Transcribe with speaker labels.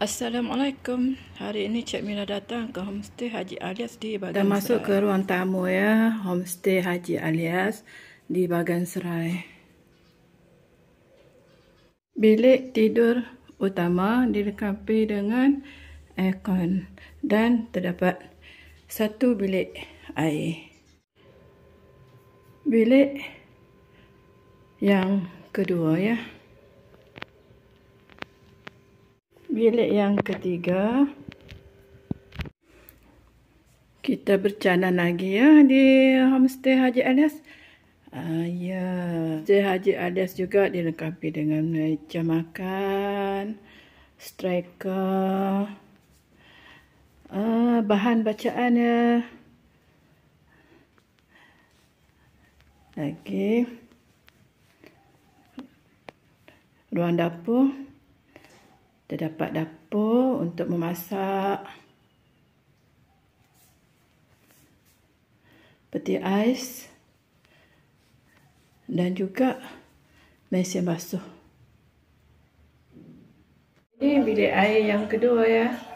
Speaker 1: Assalamualaikum. Hari ini Cik Mila datang ke homestay Haji Alias di Bagan Dah Serai. Dah masuk ke ruang tamu ya, homestay Haji Alias di Bagan Serai. Bilik tidur utama dilengkapi dengan aircon dan terdapat satu bilik air. Bilik yang kedua ya. Bilik yang ketiga. Kita berjalan lagi ya di homestay Haji Alias. Ah ya, homestay Haji Alias juga dilengkapi dengan meja makan, striker. Ah bahan bacaan ya. Lagi. Ruang dapur. Terdapat dapur untuk memasak peti ais dan juga mesin basuh. Ini bilik air yang kedua ya.